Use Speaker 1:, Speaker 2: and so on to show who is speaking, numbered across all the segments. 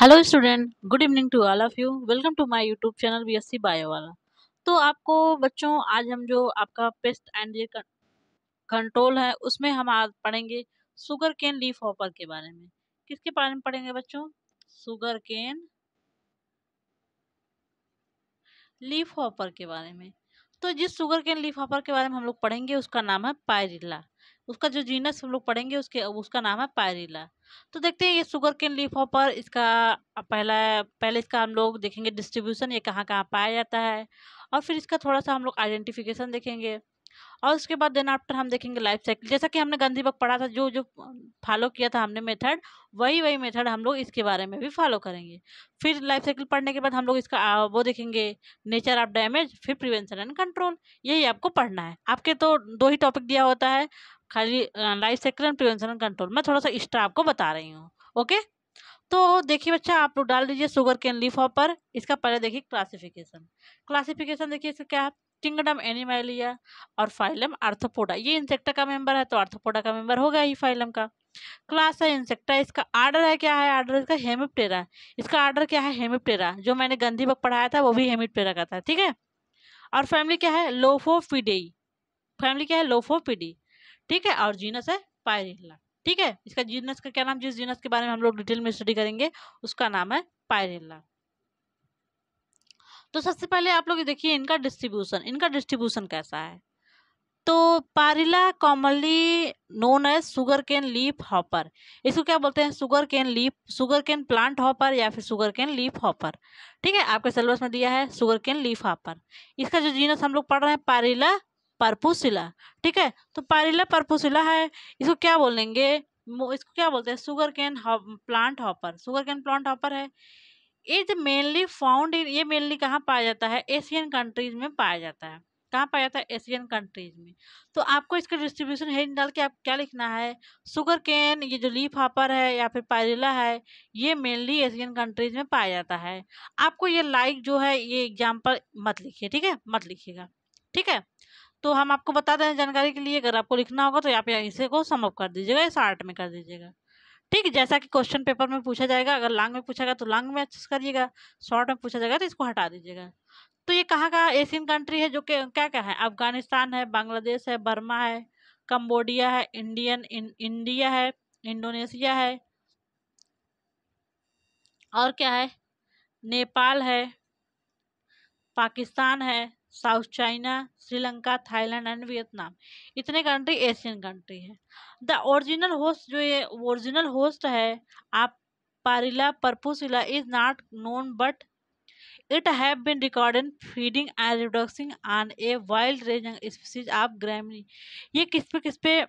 Speaker 1: hello student good evening to all of you welcome to my YouTube channel B S C bio वाला तो आपको बच्चों आज हम जो आपका पेस्ट एंड ये कंट्रोल है उसमें हम आज पढ़ेंगे शुगर केन लीफ हॉपर के बारे में किसके बारे में पढ़ेंगे बच्चों शुगर केन लीफ हॉपर के बारे में तो जिस शुगर केन लीफ हॉपर के बारे में हम लोग पढ़ेंगे उसका नाम है पायरिला उसका जो जीनस हम लोग पढ़ेंगे उसके उसका नाम है पायरीला तो देखते हैं ये शुगर केन लीफ हॉपर इसका पहला पहले इसका हम लोग देखेंगे डिस्ट्रीब्यूशन ये कहाँ कहाँ पाया जाता है और फिर इसका थोड़ा सा हम लोग आइडेंटिफिकेशन देखेंगे और उसके बाद देन आफ्टर हम देखेंगे लाइफ साइकिल जैसा कि हमने गंधी बग पढ़ा था जो जो फॉलो किया था हमने मेथड वही वही मेथड हम लोग इसके बारे में भी फॉलो करेंगे फिर लाइफ साइकिल पढ़ने के बाद हम लोग इसका वो देखेंगे नेचर ऑफ डैमेज फिर प्रिवेंशन एंड कंट्रोल यही आपको पढ़ना है आपके तो दो ही टॉपिक दिया होता है खाली life sector and prevention and control मैं थोड़ा सा एक्स्ट्रा आपको बता रही हूँ ओके तो देखिए बच्चा आप लोग डाल दीजिए शुगर कैन लीफ पर इसका पहले देखिए क्लासिफिकेशन क्लासिफिकेशन देखिए इसका क्या है किंगडम एनिमेलिया और फाइलम आर्थोपोडा ये इंसेक्टा का मेंबर है तो आर्थोपोडा का मेंबर हो गया ही फाइलम का क्लास है इंसेक्टा इसका आर्डर है क्या है आर्डर इसका हेमिप्टेरा इसका आर्डर क्या है हेमिप्टेरा जो मैंने गंधी बग पढ़ाया था वो भी हेमिप्टेरा का था ठीक है और फैमिली क्या है लोफोफिडेई फैमिली क्या है लोफोपिडी ठीक है और जीनस है पायरेला ठीक है इसका जीनस का क्या नाम जिस जीनस के बारे में हम लोग डिटेल में स्टडी करेंगे उसका नाम है पायरेला तो सबसे पहले आप लोग देखिए इनका डिस्ट्रीब्यूशन इनका डिस्ट्रीब्यूशन कैसा है तो पारिला कॉमनली नोन है सुगर केन लीफ हॉपर इसको क्या बोलते हैं सुगर केन leaf sugar cane plant hopper या फिर सुगर केन लीफ हॉपर ठीक है आपके सिलेबस में दिया है सुगर केन लीफ हॉपर इसका जो जीनस हम लोग पढ़ रहे हैं पारिला पर्पूसिला ठीक है तो पारिला पर्पूसिला है इसको क्या बोलेंगे इसको क्या बोलते हैं sugar cane plant hopper sugar cane plant hopper है इज मेनली फाउंड इन ये मेनली कहाँ पाया जाता है एशियन कंट्रीज में पाया जाता है कहाँ पाया जाता है एशियन कंट्रीज में तो आपको इसका डिस्ट्रीब्यूशन हेड डाल के आप क्या लिखना है सुगर कैन ये जो लीफ हॉपर है या फिर पायरेला है ये मेनली एशियन कंट्रीज में पाया जाता है आपको ये लाइक जो है ये एग्जाम्पल मत लिखिए ठीक है मत लिखिएगा ठीक है तो हम आपको बता दें जानकारी के लिए अगर आपको लिखना होगा तो यहाँ इसे को समअप कर दीजिएगा या शार्ट में कर दीजिएगा ठीक जैसा कि क्वेश्चन पेपर में पूछा जाएगा अगर लॉन्ग में पूछा गया तो लॉन्ग में करिएगा शॉर्ट में पूछा जाएगा तो इसको हटा दीजिएगा तो ये कहाँ का एशियन कंट्री है जो कि क्या क्या है अफगानिस्तान है बांग्लादेश है बर्मा है कम्बोडिया है इंडियन इन, इंडिया है इंडोनेशिया है और क्या है नेपाल है पाकिस्तान है South China Sri Lanka Thailand and Vietnam इतने कंट्री एशियन कंट्री है द ओरिजिनल होस्ट जो ये ओरिजिनल होस्ट है आप Pyrilla perpusilla is not known but it have been recorded feeding and reducing on a wild ranging species of Gramineae ये किस पे किस पे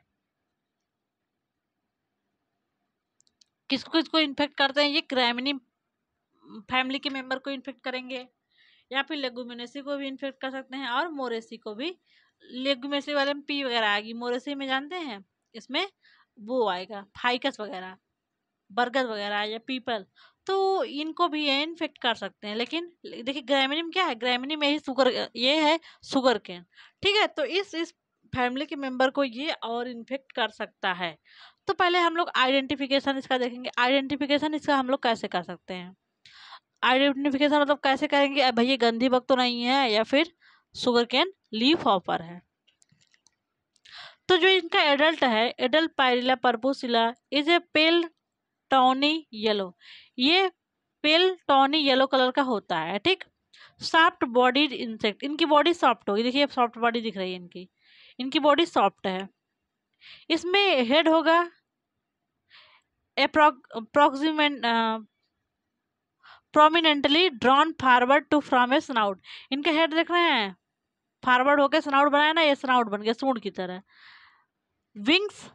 Speaker 1: किसको किसको इन्फेक्ट करते हैं ये ग्रैमनी फैमिली के मेंबर को इन्फेक्ट करेंगे या फिर लेगुमिनेसी को भी इन्फेक्ट कर सकते हैं और मोरेसी को भी लेगुमेसी वाले में पी वगैरह आएगी मोरेसी में जानते हैं इसमें वो आएगा फाइकस वगैरह बरगद वगैरह या पीपल तो इनको भी ये इन्फेक्ट कर सकते हैं लेकिन देखिए ग्रामिनिम क्या है में यही शुगर ये है शुगर केन ठीक है तो इस इस फैमिली के मेंबर को ये और इन्फेक्ट कर सकता है तो पहले हम लोग आइडेंटिफिकेशन इसका देखेंगे आइडेंटिफिकेशन इसका हम लोग कैसे कर सकते हैं आइडेंटिफिकेशन मतलब कैसे करेंगे भाई ये गंधी बग तो नहीं है या फिर शुगर कैन लीफ हॉपर है तो जो इनका एडल्ट है adult Pyrilla perpusilla is a pale tawny yellow ये पेल टॉनी येलो कलर का होता है ठीक सॉफ्ट बॉडीड इंसेक्ट इनकी बॉडी सॉफ्ट होगी देखिए सॉफ्ट बॉडी दिख रही है इनकी इनकी बॉडी सॉफ्ट है इसमें हेड होगा approximate prominently drawn forward to from a snout इनके हेड देख रहे हैं फॉरवर्ड होकर स्नाउट बनाया ना ये स्नाउट बन गया सूंड की तरह विंग्स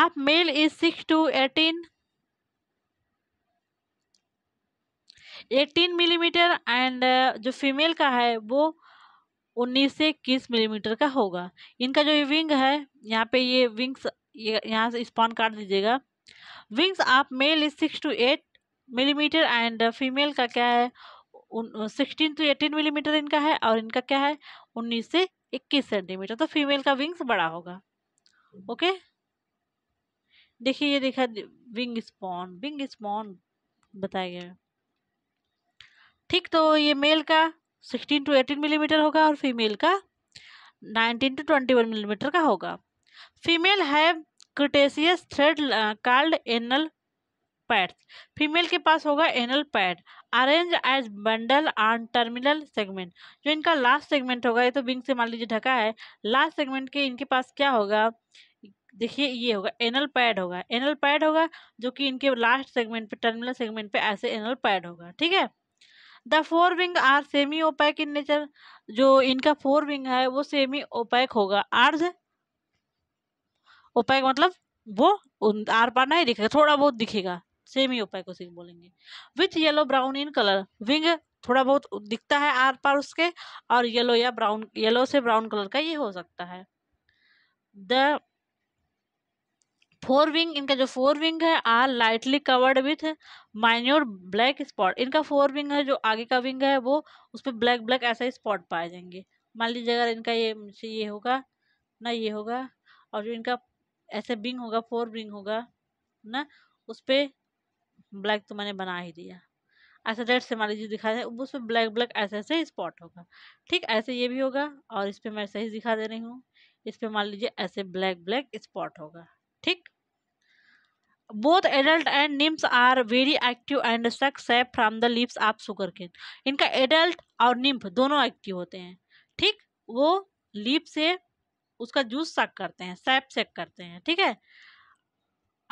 Speaker 1: आप male is six to eighteen eighteen millimetre and जो फीमेल का है वो उन्नीस से इक्कीस मिलीमीटर का होगा इनका जो विंग है यहाँ पे ये विंग्स यहाँ से स्पॉन काट दीजिएगा विंग्स आप male is six to eight millimetre and female का क्या है सिक्सटीन टू एटीन मिलीमीटर इनका है और इनका क्या है उन्नीस से इक्कीस सेंटीमीटर तो फीमेल का विंग्स बड़ा होगा ओके देखिए ये देखा विंग स्पॉन विंग स्पॉन बताया गया ठीक तो ये मेल का सिक्सटीन टू एटीन मिलीमीटर होगा और फीमेल का nineteen to twenty one millimetre का होगा female have cretaceous thread card anal pads female के पास होगा anal pad arrange as bundle on terminal segment जो इनका लास्ट सेगमेंट होगा ये तो विंग से मान लीजिए ढका है लास्ट सेगमेंट के इनके पास क्या होगा देखिए ये होगा एनल पैड होगा एनल पैड होगा जो कि इनके लास्ट सेगमेंट पे टर्मिनल सेगमेंट पे ऐसे एनल पैड होगा ठीक है the fore wing are semi opaque in nature जो इनका फोर विंग है वो सेमी ओपैक होगा आर्ज ओपैक मतलब वो आर पार नहीं दिखेगा थोड़ा बहुत दिखेगा सेम ओपैक उसी को बोलेंगे with yellow brown in colour wing थोड़ा बहुत दिखता है आर पार उसके और येलो या ब्राउन येलो से ब्राउन कलर का ये हो सकता है द फोर विंग इनका जो फोर विंग है are lightly covered with minor black spot इनका फोर विंग है जो आगे का विंग है वो उस पर ब्लैक ब्लैक ऐसा स्पॉट पाए जाएंगे मान लीजिए अगर इनका ये ये होगा ना ये होगा और जो इनका ऐसे विंग होगा फोर विंग होगा ना उस पर ब्लैक तो मैंने बना ही दिया ऐसा रेड से मान लीजिए दिखा दे उस पर ब्लैक ब्लैक ऐसे ऐसे स्पॉट होगा ठीक ऐसे ये भी होगा और इस पर मैं सही दिखा दे रही हूँ इस पर मान लीजिए ऐसे ब्लैक ब्लैक स्पॉट होगा ठीक both adult and nymphs are very active and suck sap from the leaves आप सुगर केन इनका एडल्ट और निम्फ दोनों एक्टिव होते हैं ठीक वो लिप से उसका जूस सक करते हैं सैप सेक करते हैं ठीक है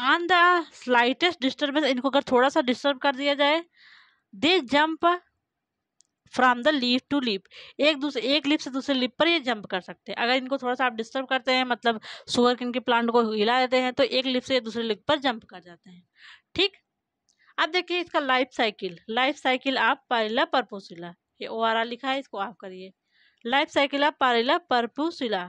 Speaker 1: ऑन द स्लाइटेस्ट डिस्टर्बेंस इनको अगर थोड़ा सा डिस्टर्ब कर दिया जाए they jump from the leaf to leaf एक दूसरे एक लीप से दूसरे लीप पर ये जंप कर सकते हैं अगर इनको थोड़ा सा आप डिस्टर्ब करते हैं मतलब सुगर किन के प्लांट को हिला देते हैं तो एक लीप से दूसरे लीप पर जंप कर जाते हैं ठीक अब देखिए इसका लाइफ साइकिल लाइफ साइकिल आप पारेला परपोशिला ये ओ आर लिखा है इसको आप करिए लाइफ साइकिल आप पारेला परपोशिला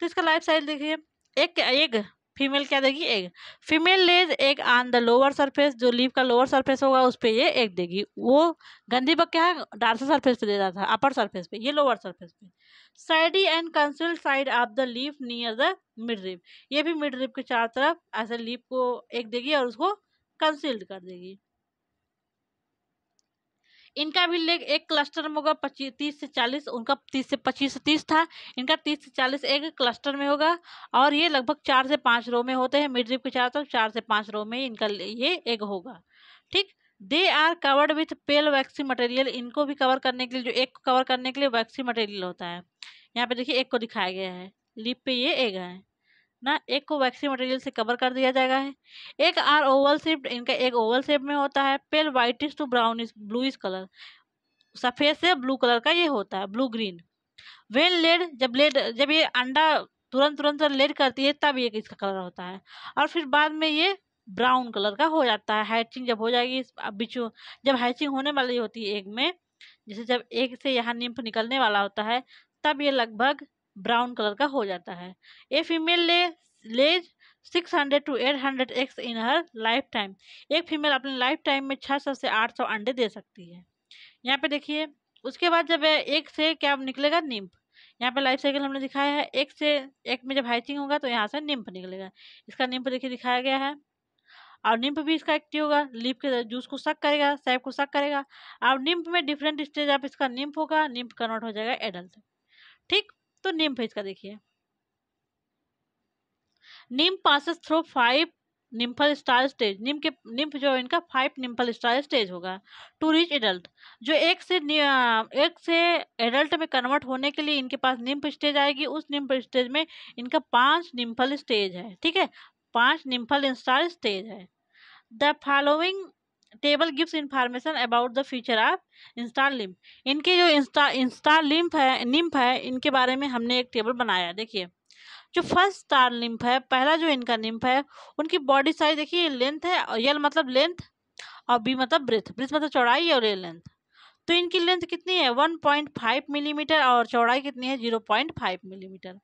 Speaker 1: तो इसका लाइफ साइकिल देखिए एक एग फीमेल क्या देगी egg female lays egg on the lower surface जो लीव का लोअर सरफेस होगा उस पर ये एग देगी वो गंदी बग क्या है डार्सा सरफेस पे रहा था अपर सरफेस पे ये लोअर सरफेस पे sides and conceal side of the leaf near the mid rib ये भी मिड रिप के चार तरफ ऐसे लीव को एग देगी और उसको कंसील्ड कर देगी इनका भी लेग एक क्लस्टर में होगा पच्चीस तीस से चालीस उनका तीस से पच्चीस से तीस था इनका तीस से चालीस एक क्लस्टर में होगा और ये लगभग चार से पाँच रो में होते हैं मिड के चारों तरफ तो चार से पाँच रो में इनका ये एग होगा ठीक they are covered with pale waxy material इनको भी कवर करने के लिए जो एक को कवर करने के लिए वैक्सी मटेरियल होता है यहाँ पे देखिए एक को दिखाया गया है लिप पे ये एग है ना एक को वैक्सी मटेरियल से कवर कर दिया जाएगा है एक आर ओवल शेप इनका एक ओवल शेप में होता है pale whitish to brown blue is colour सफ़ेद से ब्लू कलर का ये होता है ब्लू ग्रीन वेन लेड जब लेड जब ये अंडा तुरंत तुरंत लेड करती है तब ये इसका कलर होता है और फिर बाद में ये ब्राउन कलर का हो जाता है हैचिंग जब हो जाएगी बिचू जब हैचिंग होने वाली होती है एग में जैसे जब एक से यहाँ निम्फ निकलने वाला होता है तब ये लगभग ब्राउन कलर का हो जाता है a female lay lays six hundred to eight hundred eggs in her lifetime एक फीमेल अपने लाइफ टाइम में छः सौ से आठ सौ अंडे दे सकती है यहाँ पे देखिए उसके बाद जब एक से क्या निकलेगा निम्फ यहाँ पे लाइफ साइकिल हमने दिखाया है एक से एक में जब हाइचिंग होगा तो यहाँ से निम्फ निकलेगा इसका निम्फ देखिए दिखाया गया है और निम्फ भी इसका एक्टिव होगा लीफ के जूस को शक करेगा सैप को शक करेगा और निम्फ में डिफरेंट स्टेज आप इसका निम्फ होगा निम्फ कन्वर्ट हो जाएगा एडल्ट ठीक तो निम्फ का देखिए nymph passes through five nymphal star stage nymph के निम्फ जो इनका फाइव निम्फल स्टार स्टेज होगा टू रीच एडल्ट जो एक से एक से एडल्ट में कन्वर्ट होने के लिए इनके पास निम्फ स्टेज आएगी उस निम्फ स्टेज में इनका पांच निम्फल स्टेज है ठीक है पांच निम्फल स्टार स्टेज है the following table gives information about the future of instar limp इनके जो इंस्टा इंस्टार लिम्फ है निम्फ है इनके बारे में हमने एक टेबल बनाया देखिए जो फर्स्ट स्टार लिम्फ है पहला जो इनका निम्फ है उनकी बॉडी साइज देखिए लेंथ है यल मतलब लेंथ और बी मतलब ब्रेथ ब्रेथ मतलब चौड़ाई और ये लेंथ तो इनकी लेंथ कितनी है वन पॉइंट फाइव मिलीमीटर और चौड़ाई कितनी है zero point five millimetre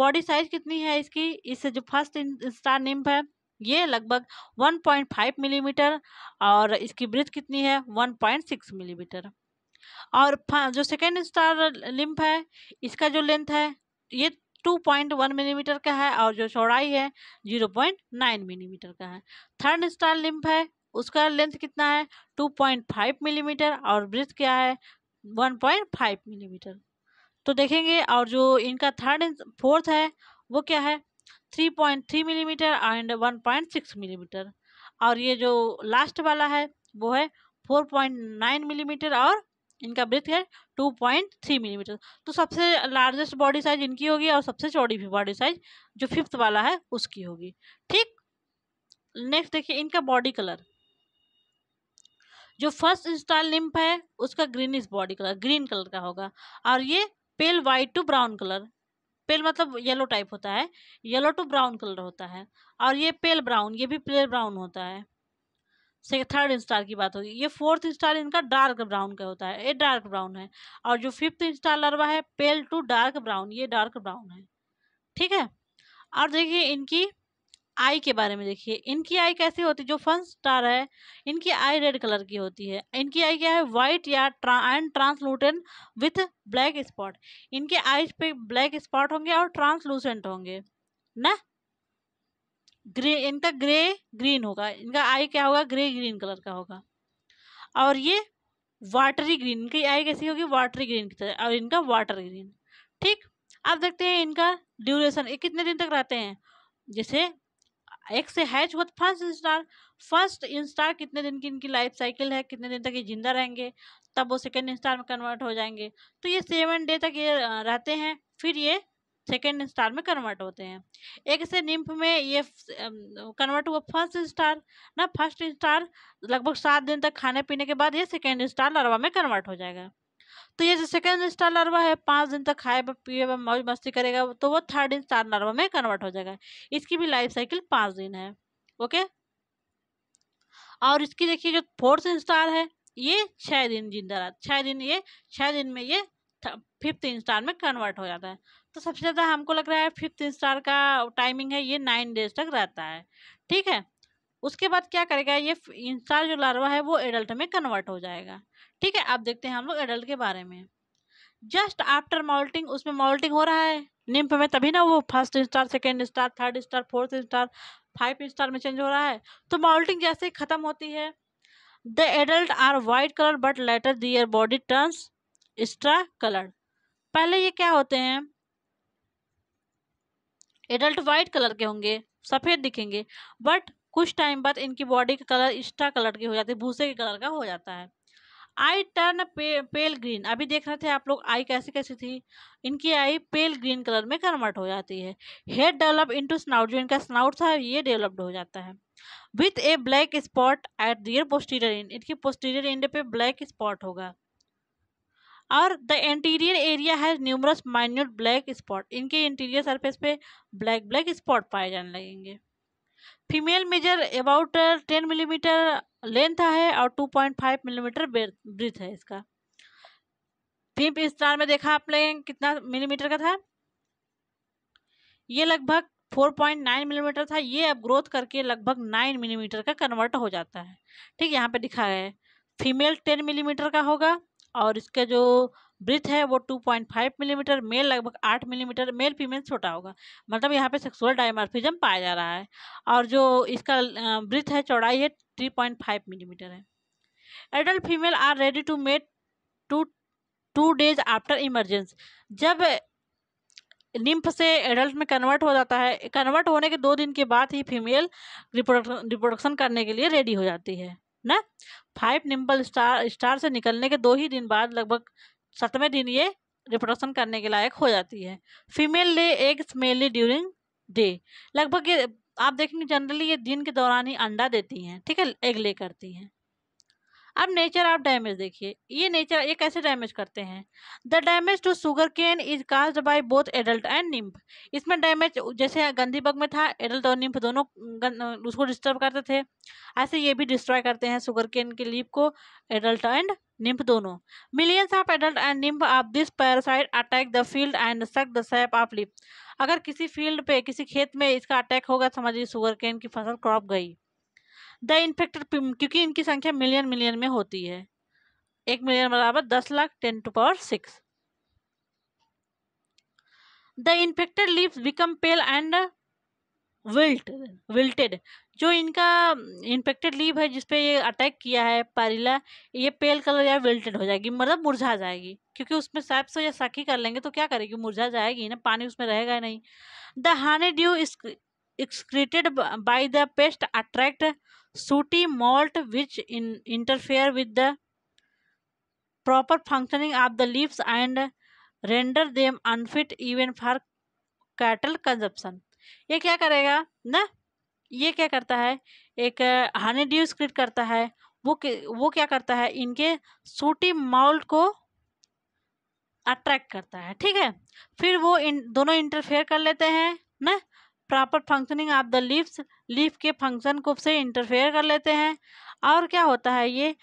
Speaker 1: body size कितनी है इसकी इससे जो फर्स्ट स्टार निम्फ है ये लगभग 1.5 मिलीमीटर और इसकी ब्रिथ कितनी है 1.6 मिलीमीटर और जो सेकेंड स्टार लिम्फ है इसका जो लेंथ है ये 2.1 मिलीमीटर का है और जो चौड़ाई है 0.9 मिलीमीटर का है थर्ड स्टार लिम्फ है उसका लेंथ कितना है 2.5 मिलीमीटर और ब्रिथ क्या है 1.5 मिलीमीटर तो देखेंगे और जो इनका थर्ड फोर्थ है वो क्या है three point three millimetre and one point six millimetre और ये जो लास्ट वाला है वो है फोर पॉइंट नाइन मिलीमीटर और इनका ब्रेथ है टू पॉइंट थ्री मिलीमीटर तो सबसे लार्जेस्ट बॉडी साइज इनकी होगी और सबसे चौड़ी भी बॉडी साइज जो फिफ्थ वाला है उसकी होगी ठीक नेक्स्ट देखिए इनका बॉडी कलर जो फर्स्ट इंस्टॉल लिम्फ है उसका greenish body colour green colour का होगा और ये pale white to brown colour pale मतलब येलो टाइप होता है येलो टू ब्राउन कलर होता है और ये पेल ब्राउन ये भी पेल ब्राउन होता है थर्ड स्टार की बात होगी ये फोर्थ स्टार इनका डार्क ब्राउन का होता है ये डार्क ब्राउन है और जो फिफ्थ स्टार लरवा है पेल टू डार्क ब्राउन ये डार्क ब्राउन है ठीक है और देखिए इनकी आई के बारे में देखिए इनकी आई कैसी होती है जो फन स्टार है इनकी आई रेड कलर की होती है इनकी आई क्या है वाइट या and translucent with black spot इनके आईज पे ब्लैक स्पॉट होंगे और ट्रांसलूसेंट होंगे ना ग्रे इनका ग्रे ग्रीन होगा इनका आई क्या होगा ग्रे ग्रीन कलर का होगा और ये वाटरी ग्रीन इनकी आई कैसी होगी वाटरी ग्रीन की तरह और इनका वाटर ग्रीन ठीक अब देखते हैं इनका ड्यूरेशन ये कितने दिन तक रहते हैं जैसे एक से हैच हुआ फर्स्ट इंस्टार फर्स्ट इंस्टार कितने दिन की इनकी लाइफ साइकिल है कितने दिन तक ये जिंदा रहेंगे तब वो सेकेंड इंस्टार में कन्वर्ट हो जाएंगे तो ये सेवन डे तक ये रहते हैं फिर ये सेकेंड स्टार में कन्वर्ट होते हैं एक से निम्फ में ये कन्वर्ट हुआ फर्स्ट स्टार ना फर्स्ट स्टार लगभग सात दिन तक खाने पीने के बाद ये सेकेंड स्टार लार्वा में कन्वर्ट हो जाएगा तो ये जो सेकेंड स्टार लार्वा है पाँच दिन तक खाए पिए मौज मस्ती करेगा तो वो थर्ड स्टार लार्वा में कन्वर्ट हो जाएगा इसकी भी लाइफ साइकिल पाँच दिन है ओके और इसकी देखिए जो फोर्थ स्टार है ये छः दिन जिंदा रहा छः दिन ये छः दिन में ये फिफ्थ स्टार में कन्वर्ट हो जाता है तो सबसे ज़्यादा हमको लग रहा है फिफ्थ स्टार का टाइमिंग है ये नाइन डेज तक रहता है ठीक है उसके बाद क्या करेगा ये इंस्टार जो लार्वा है वो एडल्ट में कन्वर्ट हो जाएगा ठीक है आप देखते हैं हम लोग एडल्ट के बारे में जस्ट आफ्टर मॉल्टिंग उसमें मॉल्टिंग हो रहा है निम्फ में तभी ना वो first star second star third star fourth star five star में चेंज हो रहा है तो मॉल्टिंग जैसे ही ख़त्म होती है the adult are white colour but later their body turns extra colour पहले ये क्या होते हैं एडल्ट वाइट कलर के होंगे सफ़ेद दिखेंगे बट कुछ टाइम बाद इनकी बॉडी का कलर इस्टा कलर की हो जाती है भूसे के कलर का हो जाता है आई टर्न पे, पेल ग्रीन अभी देख रहे थे आप लोग आई कैसी कैसी थी इनकी आई पेल ग्रीन कलर में कन्वर्ट हो जाती है हेड डेवलप इनटू स्नाउट जो इनका स्नाउट था ये डेवलप्ड हो जाता है with a black spot at their posterior end इनकी पोस्टीरियर इंड पे ब्लैक स्पॉट होगा और the interior area has numerous minute black spot इनके इंटीरियर सरफेस पे ब्लैक ब्लैक स्पॉट पाए जाने लगेंगे female measure about ten millimetre length है और two point five millimetre breadth है इसका फिफ्थ स्टार में देखा आपने कितना मिलीमीटर का था ये लगभग फोर पॉइंट नाइन मिलीमीटर था ये अब ग्रोथ करके लगभग नाइन मिलीमीटर का कन्वर्ट हो जाता है ठीक यहाँ पे दिखा है फीमेल टेन मिलीमीटर का होगा और इसका जो ब्रिथ है वो 2.5 मिलीमीटर मेल लगभग 8 मिलीमीटर मेल फीमेल छोटा होगा मतलब यहाँ पे सेक्सुअल डायमार्फिजम पाया जा रहा है और जो इसका ब्रिथ है चौड़ाई है 3.5 मिलीमीटर है adult female are ready to mate two two days after emergence जब निम्फ से एडल्ट में कन्वर्ट हो जाता है कन्वर्ट होने के दो दिन के बाद ही फीमेल रिप्रोडक्शन करने के लिए रेडी हो जाती है ना फाइव निम्बल स्टार स्टार से निकलने के दो ही दिन बाद लगभग सातवें दिन ये रिप्रोडक्शन करने के लायक हो जाती है female lay eggs mainly during day लगभग ये आप देखेंगे जनरली ये दिन के दौरान ही अंडा देती हैं ठीक है एग ले करती हैं अब नेचर ऑफ डैमेज देखिए ये नेचर ये कैसे डैमेज करते हैं the damage to sugarcane is caused by both adult and nymph इसमें डैमेज जैसे गंदी बग में था एडल्ट और निम्फ दोनों उसको डिस्टर्ब करते थे ऐसे ये भी डिस्ट्रॉय करते हैं शुगर केन के लीप को एडल्ट एंड निम्फ दोनों millions of adult and nymph of this parasite attack the field and suck the sap of leaf अगर किसी फील्ड पे किसी खेत में इसका अटैक होगा समझिए शुगर केन की फसल क्रॉप गई द इन्फेक्टेड क्योंकि इनकी संख्या मिलियन मिलियन में होती है एक मिलियन बराबर दस lakh ten to power six the infected leaves become pale and wilt wilted जो इनका इन्फेक्टेड लीव है जिसपे ये अटैक किया है पारीला ये पेल कलर या विल्टेड हो जाएगी मतलब मुरझा जाएगी क्योंकि उसमें सैप से या साखी कर लेंगे तो क्या करेगी मुरझा जाएगी ना पानी उसमें रहेगा नहीं the honeydew excreted by the pest attract sooty malt which in, interfere with the proper functioning of the leaves and render them unfit even for cattle consumption ये क्या करेगा ना ये क्या करता है एक हनी ड्यूज क्रिएट करता है वो वो क्या करता है इनके सूटी माउल्ट को अट्रैक्ट करता है ठीक है फिर वो इन दोनों इंटरफेयर कर लेते हैं ना proper functioning of the leaves leaf के फंक्शन को से इंटरफेयर कर लेते हैं और क्या होता है ये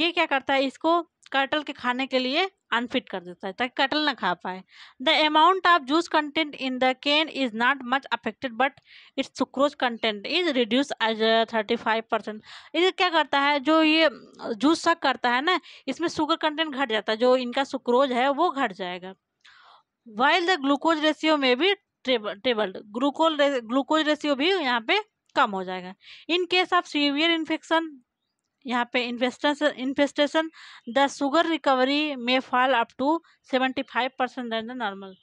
Speaker 1: ये क्या करता है इसको कटल के खाने के लिए अनफिट कर देता है ताकि कटल ना खा पाए the amount of juice content in the cane is not much affected but it's sucrose content is reduce as thirty five percent इसे क्या करता है जो ये जूस शक करता है ना इसमें शुगर कंटेंट घट जाता है जो इनका सुक्रोज है वो घट जाएगा वाइल द ग्लूकोज रेशियो में भी टेबल्ड ग्लूकोल ग्लूकोज रेशियो भी यहाँ पे कम हो जाएगा in case of severe infection यहाँ पे infestation infestation the sugar recovery में fall up to seventy five percent than the normal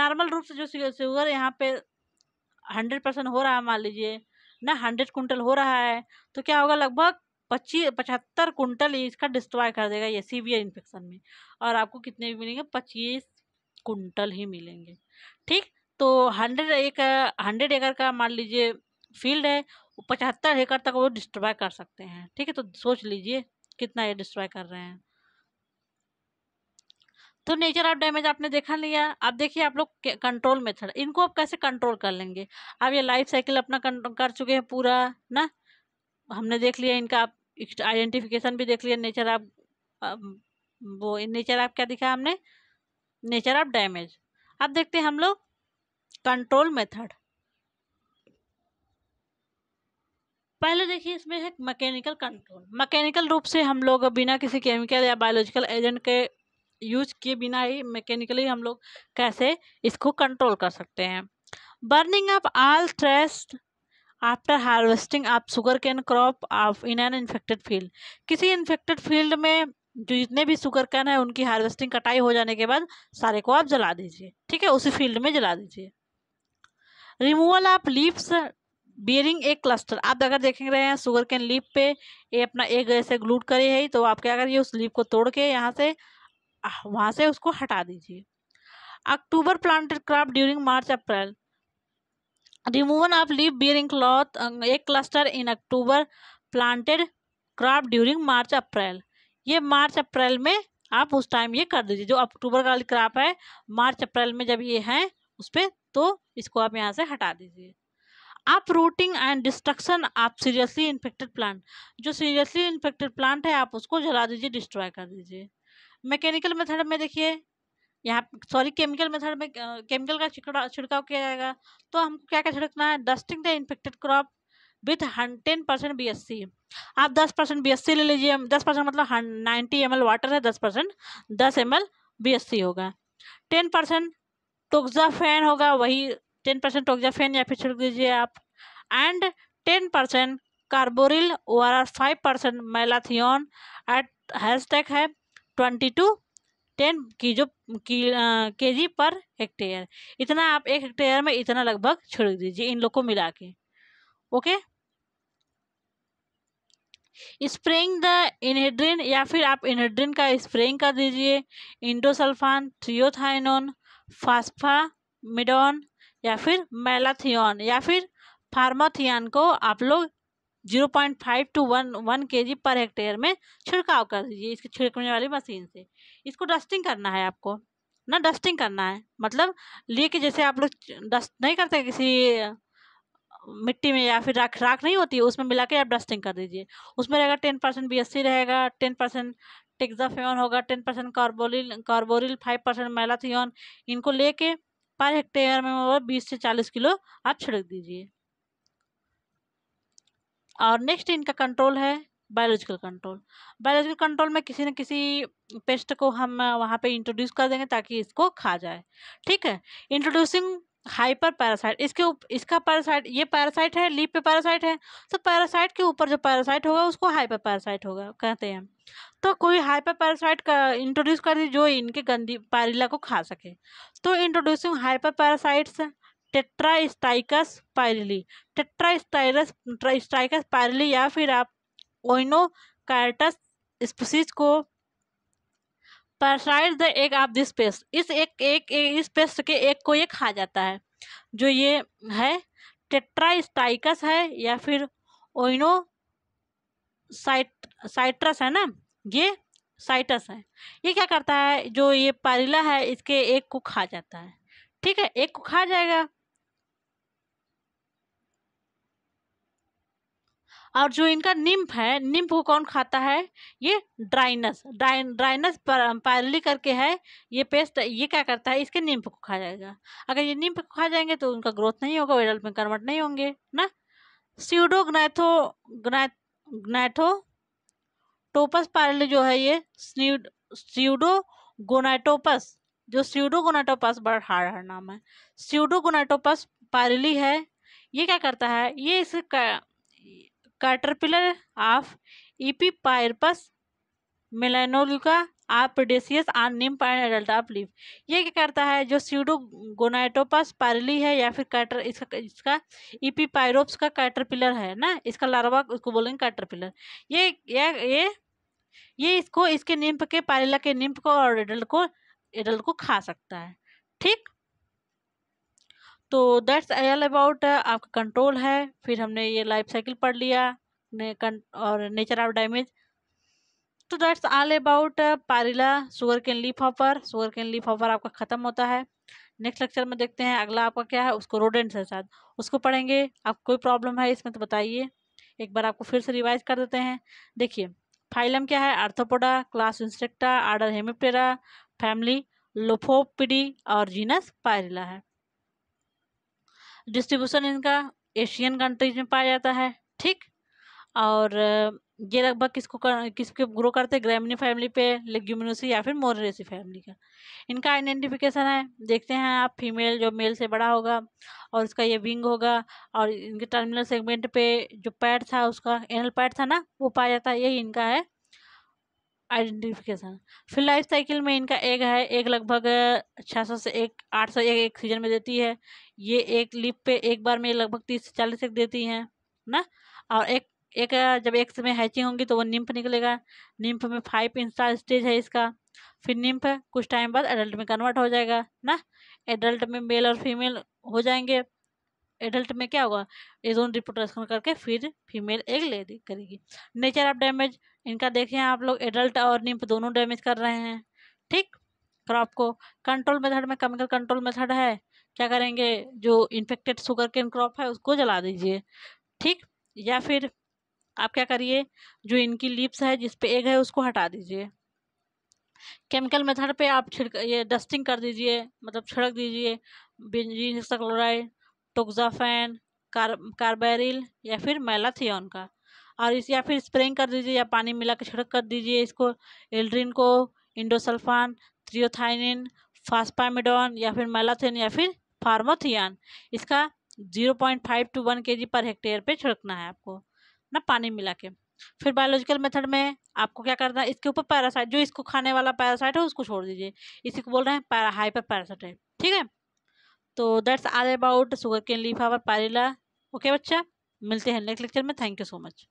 Speaker 1: normal रूप से जो शुगर यहाँ पे हंड्रेड परसेंट हो रहा है मान लीजिए ना हंड्रेड कुंटल हो रहा है तो क्या होगा लगभग पच्चीस पचहत्तर कुंटल इसका डिस्ट्रॉय कर देगा ये सीवियर इन्फेक्शन में और आपको कितने भी मिलेंगे पच्चीस कुंटल ही मिलेंगे ठीक तो हंड्रेड एक हंड्रेड एकड़ का मान लीजिए फील्ड है पचहत्तर एकड़ तक वो डिस्ट्रॉय कर सकते हैं ठीक है तो सोच लीजिए कितना ये डिस्ट्रॉय कर रहे हैं तो नेचर ऑफ डैमेज आपने देखा लिया अब देखिए आप लोग कंट्रोल मेथड इनको आप कैसे कंट्रोल कर लेंगे अब ये लाइफ साइकिल अपना कर चुके हैं पूरा ना हमने देख लिया इनका आप आइडेंटिफिकेशन भी देख लिया नेचर आप वो नेचर आप क्या दिखा हमने नेचर ऑफ डैमेज अब देखते हैं हम लोग कंट्रोल मेथड पहले देखिए इसमें है मैकेनिकल कंट्रोल मैकेनिकल रूप से हम लोग बिना किसी केमिकल या बायोलॉजिकल एजेंट के यूज किए बिना ही मैकेनिकली हम लोग कैसे इसको कंट्रोल कर सकते हैं burning up all trash after harvesting आप sugarcane crop of in an infected field किसी इन्फेक्टेड फील्ड में जो जितने भी शुगर कैन है उनकी हार्वेस्टिंग कटाई हो जाने के बाद सारे को आप जला दीजिए ठीक है उसी फील्ड में जला दीजिए रिमूवल ऑफ लीव्स बियरिंग एक क्लस्टर आप अगर देख रहे हैं शुगर केन लीप पे ये अपना एक ऐसे ग्लूट करे है तो आप क्या करिए उस लीप को तोड़ के यहाँ से वहाँ से उसको हटा दीजिए October planted crop during March April removal of leaf bearing cloth एक cluster in October planted crop during March April ये मार्च अप्रैल में आप उस टाइम ये कर दीजिए जो अक्टूबर का क्रॉप है मार्च अप्रैल में जब ये हैं उस पर तो इसको आप यहाँ से हटा दीजिए आप रूटिंग एंड डिस्ट्रक्शन आप सीरियसली इन्फेक्टेड प्लांट जो सीरियसली इन्फेक्टेड प्लांट है आप उसको जला दीजिए डिस्ट्रॉय कर दीजिए मैकेनिकल मेथड में देखिए यहाँ सॉरी केमिकल मेथड में केमिकल का छिड़काव छिड़काव किया जाएगा तो हमको क्या क्या छिड़कना है dusting the infected crop with ten percent B S C आप दस परसेंट बी एस सी ले लीजिए दस परसेंट मतलब नाइन्टी एम एल वाटर है दस परसेंट दस M L B S C होगा टेन परसेंट फैन होगा वही टेन परसेंट फैन या फिर छिड़क दीजिए आप and ten percent carbaryl O R R five percent malathion at hashtag है ट्वेंटी टू टेन की जो की के जी पर हेक्टेयर इतना आप एक हेक्टेयर में इतना लगभग छिड़क दीजिए इन लोग को मिला के ओके स्प्रेइंग द इनहेड्रिन या फिर आप इनहेड्रिन का स्प्रेइंग कर दीजिए इंडोसल्फान थ्रियोथाइनोन फास्फामिडोन या फिर मैलाथियन या फिर फार्माथियन को आप लोग zero point five to one one K G per hectare में छिड़काव कर दीजिए इसके छिड़कने वाली मशीन से इसको डस्टिंग करना है आपको ना डस्टिंग करना है मतलब लिए कि जैसे आप लोग डस्ट नहीं करते किसी मिट्टी में या फिर राख राख नहीं होती उसमें मिला के आप डस्टिंग कर दीजिए उसमें रहेगा ten percent B S C रहेगा टेन परसेंट टेक्जाफेन होगा ten percent carbaryl carbaryl five percent malathion इनको लेके पर हेक्टेयर में बीस से चालीस किलो आप छिड़क दीजिए और नेक्स्ट इनका कंट्रोल है बायोलॉजिकल कंट्रोल बायोलॉजिकल कंट्रोल में किसी न किसी पेस्ट को हम वहाँ पे इंट्रोड्यूस कर देंगे ताकि इसको खा जाए ठीक है इंट्रोड्यूसिंग हाइपर पैरासाइट इसके उप, इसका पैरासाइट ये पैरासाइट है लीप पे पैरासाइट है तो पैरासाइट के ऊपर जो पैरासाइट होगा उसको हाइपर पैरासाइट होगा कहते हैं तो कोई हाइपर पैरासाइट का इंट्रोड्यूस कर दी जो इनके गंदी पायरिला को खा सके तो introducing hyper parasites Tetrastichus pyrillae स्टाइरस स्ट्राइकस पायरिली या फिर आप ओइनो कार्टस स्पीसीज को parasite the egg of this pest इस एक एक, इस पेस्ट के एक को ये खा जाता है जो ये है टेट्राइस्टाइकस है या फिर ओइनो साइट साइट्रस है ना ये साइटस है ये क्या करता है जो ये पारिला है इसके एक को खा जाता है ठीक है एक को खा जाएगा और जो इनका निम्फ है निम्फ को कौन खाता है ये ड्राइनस ड्राइ ड्राइनस पैरली करके है ये पेस्ट ये क्या करता है इसके निम्फ को खा जाएगा अगर ये निम्फ को खा जाएंगे तो उनका ग्रोथ नहीं होगा वेडल में कन्वर्ट नहीं होंगे ना सीडो ग्नैथो टोपस पैरली जो है ये सीडो गोनाइटोपस जो सीडोगोनाटोपस बड़ा हार्ड हर नाम है सीडोगोनाटोपस पायरली है ये क्या करता है ये इस कैटरपिलर ऑफ पायरपस इपीपायरपस आप डेसियस on nymph and adult of leaf ये क्या करता है जो सीडो गोनाइटोपस पारली है या फिर कैटर इसका इसका ईपी पायरोप्स का कैटरपिलर है ना इसका लार्वा उसको बोलेंगे कैटरपिलर ये ये ये ये इसको इसके निम्प के पारिला के निम्प को और एडल्ट को एडल्ट को खा सकता है ठीक तो दैट्स एल अबाउट आपका कंट्रोल है फिर हमने ये लाइफ साइकिल पढ़ लिया ने कं और नेचर ऑफ डैमेज तो that's all about Pyrilla sugarcane leafhopper sugarcane leafhopper आपका ख़त्म होता है नेक्स्ट लेक्चर में देखते हैं अगला आपका क्या है उसको रोडेंट्स के साथ उसको पढ़ेंगे आप कोई प्रॉब्लम है इसमें तो बताइए एक बार आपको फिर से रिवाइज कर देते हैं देखिए फाइलम क्या है Arthropoda class Insecta order Hemiptera family Lophopidae और जीनस पायरिला है डिस्ट्रीब्यूशन इनका एशियन कंट्रीज में पाया जाता है ठीक और ये लगभग किसको कर, किसके ग्रो करते हैं ग्रामीण फैमिली पे लेग्यूमिनोसी या फिर मोरेसी फैमिली का इनका आइडेंटिफिकेशन है देखते हैं आप फीमेल जो मेल से बड़ा होगा और उसका ये विंग होगा और इनके टर्मिनल सेगमेंट पे जो पैड था उसका एनल पैड था ना वो पाया जाता है यही इनका है आइडेंटिफिकेशन फिर लाइफ साइकिल में इनका एग है एक लगभग छः सौ से एक आठ सौ एक, एक सीजन में देती है ये एक लिप पे एक बार में लगभग तीस से चालीस एक देती हैं ना और एक एक जब एक समय हैचिंग होंगी तो वो निम्फ निकलेगा निम्फ में फाइव इंस्टा स्टेज है इसका फिर निम्फ कुछ टाइम बाद एडल्ट में कन्वर्ट हो जाएगा ना एडल्ट में मेल और फीमेल हो जाएंगे एडल्ट में क्या होगा एजोन रिप्रोडक्शन करके फिर फीमेल एग ले करेगी नेचर ऑफ डैमेज इनका देखें आप लोग एडल्ट और निम्प दोनों डैमेज कर रहे हैं ठीक क्रॉप को कंट्रोल मेथड में केमिकल कंट्रोल मेथड है क्या करेंगे जो इन्फेक्टेड शुगर केन क्रॉप है उसको जला दीजिए ठीक या फिर आप क्या करिए जो इनकी लिप्स है जिस पे एग है उसको हटा दीजिए केमिकल मेथड पे आप छिड़क ये डस्टिंग कर दीजिए मतलब छिड़क दीजिए बेंजीन क्लोराइड टोक्जाफेन कार कार्बेरिल या फिर मैलाथियन का और इस या फिर स्प्रिंग कर दीजिए या पानी मिला के छिड़क कर दीजिए इसको एल्ड्रिन को इंडोसल्फान थ्रियोथाइनिन फास्पामिडोन या फिर मैलाथियन या फिर फार्मोथियन इसका zero point five to one K G per hectare पे छिड़कना है आपको ना पानी मिला के फिर बायोलॉजिकल मेथड में आपको क्या करना है इसके ऊपर पैरासाइट जो इसको खाने वाला पैरासाइट है उसको छोड़ दीजिए इसी को बोल रहे हैं पैरा हाइपर पैरासाइट ठीक है तो that's all about sugar cane leafhopper Pyrilla okay बच्चा मिलते हैं नेक्स्ट लेक्चर में थैंक यू सो मच